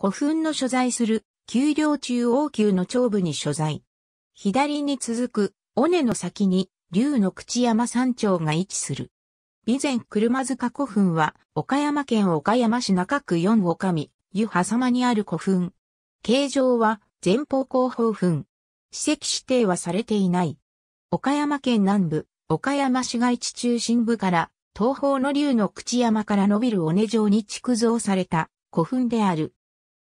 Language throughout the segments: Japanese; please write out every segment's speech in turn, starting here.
古墳の所在する、丘陵中央丘の頂部に所在。左に続く、尾根の先に、竜の口山山頂が位置する。備前車塚古墳は、岡山県岡山市中区四岡見、湯波様にある古墳。形状は、前方後方墳。史跡指定はされていない。岡山県南部、岡山市街地中心部から、東方の竜の口山から伸びる尾根状に築造された古墳である。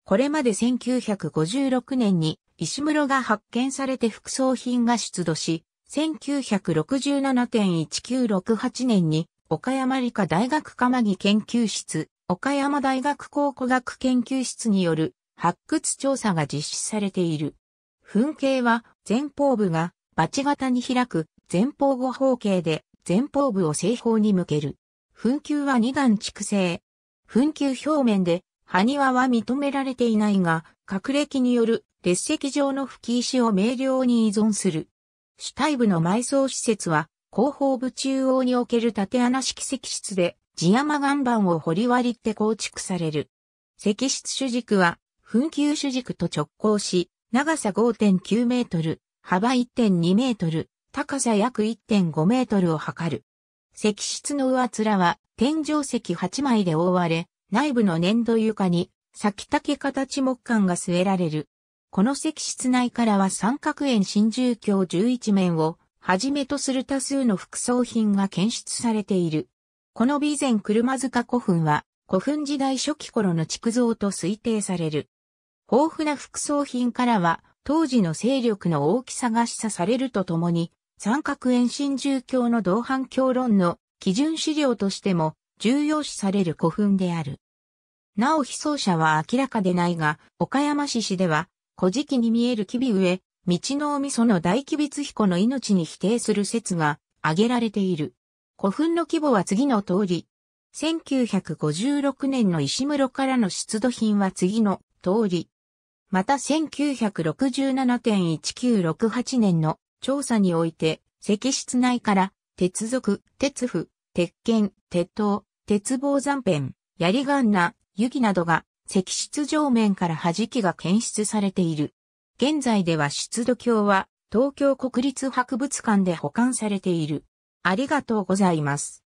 これまで1956年に石室が発見されて副葬品が出土し、1967.1968年に岡山理科大学釜木研究室、岡山大学考古学研究室による発掘調査が実施されている。噴景は前方部がバチ型に開く前方後方形で前方部を正方に向ける。噴球は二段蓄成。噴球表面で埴輪は認められていないが、れ歴による列石上の吹石を明瞭に依存する。主体部の埋葬施設は、後方部中央における縦穴式石室で、地山岩盤を掘り割りって構築される。石室主軸は、紛糾主軸と直行し、長さ5.9メートル、幅1.2メートル、高さ約1.5メートルを測る。石室の上面は天井石8枚で覆われ、内部の粘土床に先竹形木管が据えられる。この石室内からは三角円新獣鏡11面をはじめとする多数の副葬品が検出されている。この備前車塚古墳は古墳時代初期頃の築造と推定される。豊富な副葬品からは当時の勢力の大きさが示唆されるとともに三角円新住鏡の同伴教論の基準資料としても重要視される古墳である。なお被走者は明らかでないが、岡山市市では、古事記に見える木々上、道のみその大吉備彦の命に否定する説が挙げられている。古墳の規模は次の通り。1956年の石室からの出土品は次の通り。また1967.1968年の調査において、石室内から鉄属、鉄符、鉄剣、鉄塔、鉄棒残片、槍ガンナ、湯などが石室上面から弾きが検出されている。現在では出土鏡は東京国立博物館で保管されている。ありがとうございます。